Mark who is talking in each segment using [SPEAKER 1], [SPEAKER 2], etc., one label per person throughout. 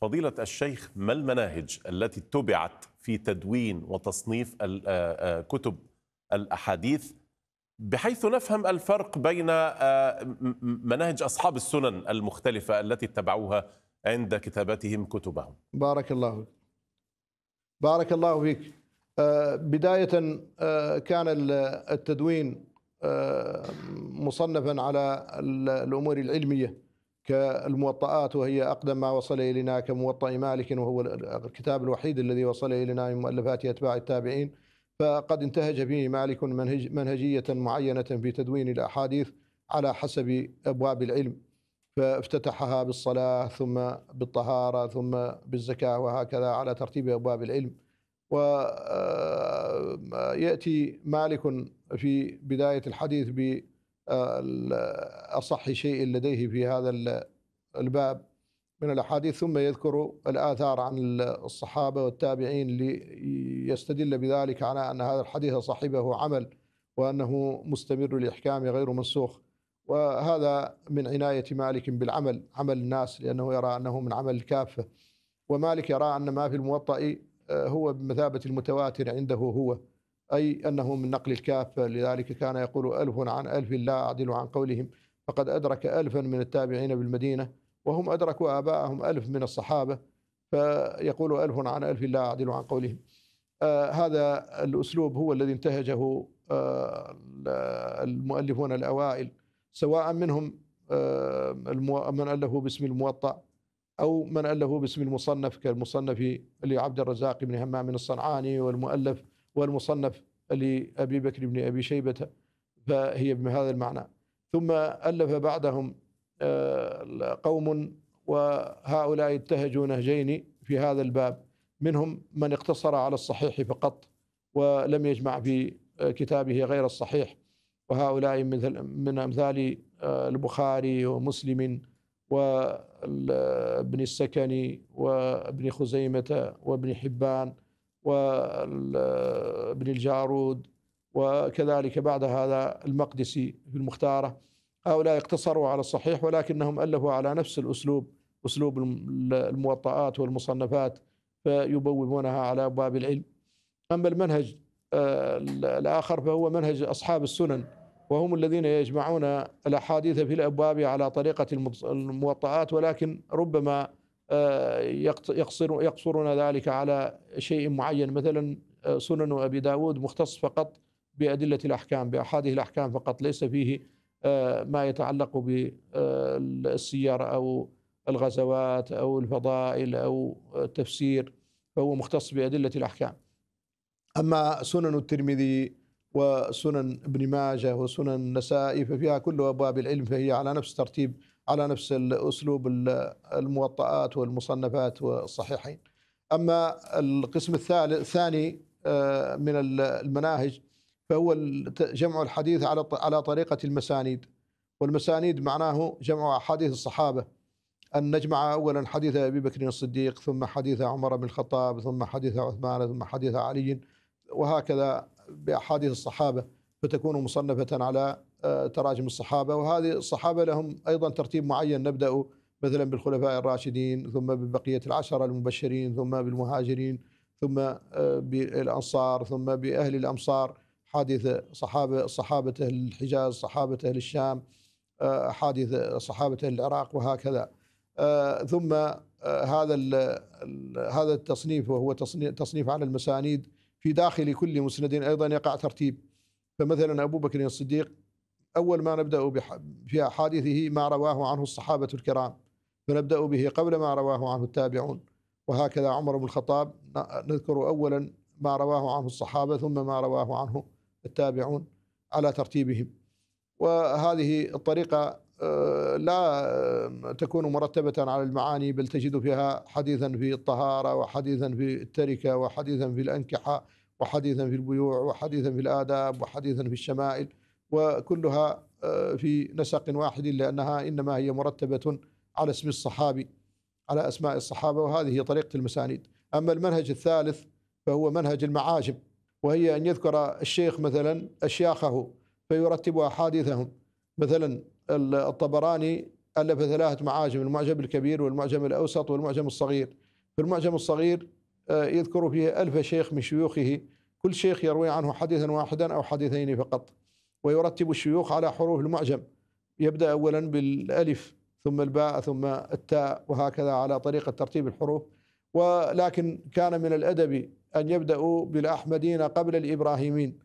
[SPEAKER 1] فضيلة الشيخ ما المناهج التي اتبعت في تدوين وتصنيف آه، آه، كتب الأحاديث بحيث نفهم الفرق بين آه، مناهج أصحاب السنن المختلفة التي اتبعوها عند كتابتهم كتبهم بارك الله فيك بارك الله فيك بداية كان التدوين مصنفا على الأمور العلمية كالموطئات وهي أقدم ما وصل إلينا كموطئ مالك وهو الكتاب الوحيد الذي وصل إلينا من مؤلفات أتباع التابعين فقد انتهج به مالك منهج منهجية معينة في تدوين الأحاديث على حسب أبواب العلم فافتتحها بالصلاة ثم بالطهارة ثم بالزكاة وهكذا على ترتيب أبواب العلم ويأتي آه، آه، مالك في بداية الحديث ب أصح شيء لديه في هذا الباب من الأحاديث ثم يذكر الآثار عن الصحابة والتابعين ليستدل بذلك على أن هذا الحديث صاحبه عمل وأنه مستمر الإحكام غير منسوخ وهذا من عناية مالك بالعمل عمل الناس لأنه يرى أنه من عمل الكافة ومالك يرى أن ما في الموطأ آه، هو بمثابة المتواتر عنده هو أي أنه من نقل الكاف لذلك كان يقول ألف عن ألف لا أعدل عن قولهم فقد أدرك ألفا من التابعين بالمدينة وهم أدركوا آباءهم ألف من الصحابة فيقول ألف عن ألف لا أعدل عن قولهم آه هذا الأسلوب هو الذي انتهجه آه المؤلفون الأوائل سواء منهم آه من ألفه باسم الموطأ أو من ألفه باسم المصنف كالمصنف لعبد الرزاق بن همام الصنعاني والمؤلف والمصنف لأبي بكر بن أبي شيبة فهي بهذا المعنى ثم ألف بعدهم آه، قوم وهؤلاء اتهجوا نهجين في هذا الباب منهم من اقتصر على الصحيح فقط ولم يجمع في آه، كتابه غير الصحيح وهؤلاء مثل من امثال آه، البخاري ومسلم وابن السكني وابن خزيمه وابن حبان وابن الجارود وكذلك بعد هذا المقدسي في المختارة هؤلاء اقتصروا على الصحيح ولكنهم ألفوا على نفس الأسلوب أسلوب الموطئات والمصنفات فيبوبونها على أبواب العلم أما المنهج آه، الآخر فهو منهج أصحاب السنن وهم الذين يجمعون الأحاديث في الأبواب على طريقة الموطئات ولكن ربما يقصرون ذلك على شيء معين مثلا آه، سنن أبي داود مختص فقط بأدلة الأحكام بأحاديث الأحكام فقط ليس فيه آه، ما يتعلق بالسيارة آه، أو الغزوات أو الفضائل أو التفسير فهو مختص بأدلة الأحكام أما سنن الترمذي وسنن ابن ماجه وسنن النسائي ففيها كل أبواب العلم فهي على نفس ترتيب على نفس الأسلوب الموطئات والمصنفات والصحيحين أما القسم الثاني آه، من المناهج فهو جمع الحديث على على طريقة المسانيد والمسانيد معناه جمع أحاديث الصحابة أن نجمع أولا حديث أبي بكر الصديق ثم حديث عمر بن الخطاب ثم حديث عثمان ثم حديث علي وهكذا بأحاديث الصحابة فتكون مصنفة على آه، تراجم الصحابه وهذه الصحابه لهم ايضا ترتيب معين نبدا مثلا بالخلفاء الراشدين ثم ببقيه العشره المبشرين ثم بالمهاجرين ثم آه، بالانصار ثم باهل الامصار حادث صحابه صحابه اهل الحجاز صحابه اهل الشام آه، حادث صحابه اهل العراق وهكذا ثم هذا هذا التصنيف وهو تصنيف على المسانيد في داخل كل مسند ايضا يقع ترتيب فمثلا ابو بكر الصديق أول ما نبدأ في أحاديثه ما رواه عنه الصحابة الكرام فنبدأ به قبل ما رواه عنه التابعون وهكذا عمر بن الخطاب نذكر أولا ما رواه عنه الصحابة ثم ما رواه عنه التابعون على ترتيبهم وهذه الطريقة آه، لا آه، تكون مرتبة على المعاني بل تجد فيها حديثا في الطهارة وحديثا في التركة وحديثا في الأنكحة وحديثا في البيوع وحديثا في الآداب وحديثا في الشمائل وكلها آه، في نسق واحد لأنها إنما هي مرتبة على اسم الصحابي على أسماء الصحابة وهذه هي طريقة المسانيد أما المنهج الثالث فهو منهج المعاجم وهي أن يذكر الشيخ مثلا أشياخه فيرتب أحاديثهم مثلا الطبراني ألف ثلاثة معاجم المعجم الكبير والمعجم الأوسط والمعجم الصغير في المعجم الصغير آه، يذكر فيه ألف شيخ من شيوخه كل شيخ يروي عنه حديثا واحدا أو حديثين فقط ويرتب الشيوخ على حروف المعجم يبدأ أولا بالألف ثم الباء ثم التاء وهكذا على طريقة ترتيب الحروف ولكن كان من الأدب أن يبدأوا بالأحمدين قبل الإبراهيمين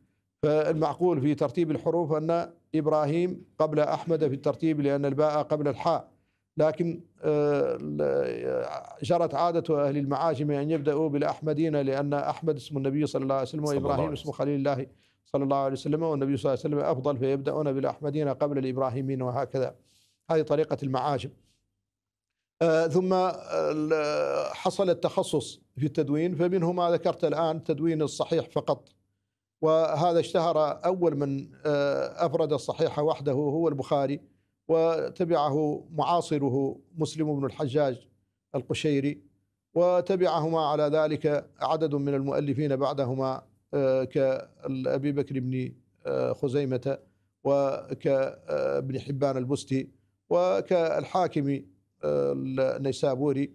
[SPEAKER 1] فالمعقول في ترتيب الحروف أن إبراهيم قبل أحمد في الترتيب لأن الباء قبل الحاء لكن آه، جرت عادة أهل المعاجم أن يبدأوا بالأحمدين لأن أحمد اسم النبي صلى الله عليه وسلم وإبراهيم اسم خليل الله صلى الله عليه وسلم والنبي صلى الله عليه وسلم أفضل فيبدأون بالأحمدين قبل الإبراهيمين وهكذا هذه طريقة المعاجم آه ثم آه، آه، حصل التخصص في التدوين فمنه ما ذكرت الآن تدوين الصحيح فقط وهذا اشتهر أول من آه أفرد الصحيح وحده هو البخاري وتبعه معاصره مسلم بن الحجاج القشيري وتبعهما على ذلك عدد من المؤلفين بعدهما آه، كأبي بكر بن آه، خزيمة وكابن آه، حبان البستي وكالحاكم النيسابوري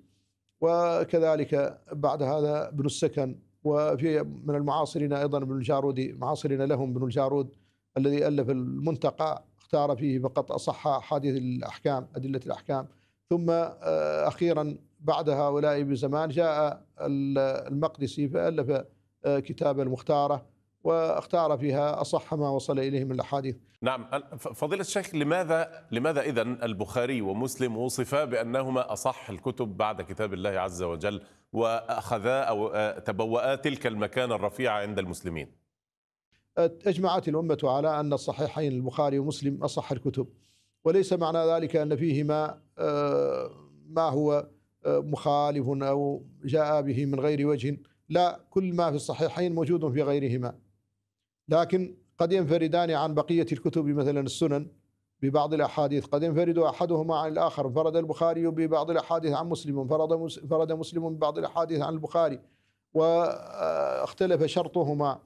[SPEAKER 1] وكذلك بعد هذا ابن السكن وفي من المعاصرين ايضا ابن الجارودي معاصرين لهم ابن الجارود الذي الف المنتقى اختار فيه فقط اصح احاديث الاحكام ادله الاحكام ثم اخيرا بعد هؤلاء بزمان جاء المقدسي فالف كتاب المختاره واختار فيها اصح ما وصل اليه من الاحاديث. نعم فضيله الشيخ لماذا لماذا اذا البخاري ومسلم وصفا بانهما اصح الكتب بعد كتاب الله عز وجل واخذا او آه، تبوأ تلك المكانه الرفيعه عند المسلمين؟ اجمعت الامه على ان الصحيحين البخاري ومسلم اصح الكتب وليس معنى ذلك ان فيهما آه، ما هو آه، مخالف او جاء به من غير وجه لا كل ما في الصحيحين موجود في غيرهما لكن قد ينفردان عن بقية الكتب مثلا السنن ببعض الأحاديث قد ينفرد أحدهما عن الآخر انفرد البخاري ببعض الأحاديث عن مسلم انفرد مسلم ببعض الأحاديث عن البخاري واختلف شرطهما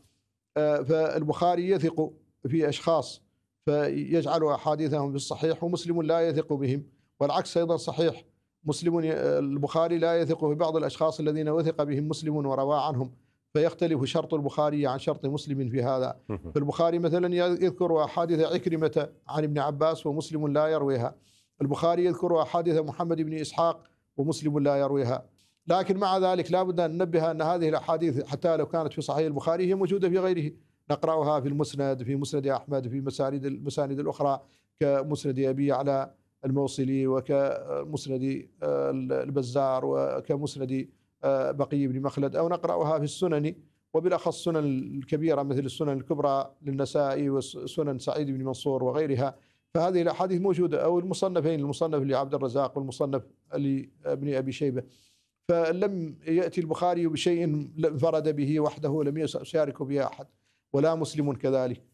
[SPEAKER 1] آه، فالبخاري يثق في أشخاص فيجعل أحاديثهم في الصحيح ومسلم لا يثق بهم والعكس أيضا صحيح مسلم آه، البخاري لا يثق في بعض الأشخاص الذين وثق بهم مسلم وروى عنهم فيختلف شرط البخاري عن شرط مسلم في هذا فالبخاري مثلا يذكر أحاديث عكرمة عن ابن عباس ومسلم لا يرويها البخاري يذكر أحاديث محمد بن إسحاق ومسلم لا يرويها لكن مع ذلك لا بد أن ننبه أن هذه الأحاديث حتى لو كانت في صحيح البخاري هي موجودة في غيره نقرأها في المسند في مسند أحمد في مساند المساند الأخرى كمسند أبي على الموصلي وكمسند آه، البزار وكمسند آه، بقي بن مخلد أو نقرأها في السنن وبالأخص السنن الكبيرة مثل السنن الكبرى للنسائي وسنن سعيد بن منصور وغيرها فهذه الأحاديث موجودة أو المصنفين المصنف لعبد الرزاق والمصنف لابن أبي شيبة فلم يأتي البخاري بشيء انفرد به وحده لم يشاركه به أحد ولا مسلم كذلك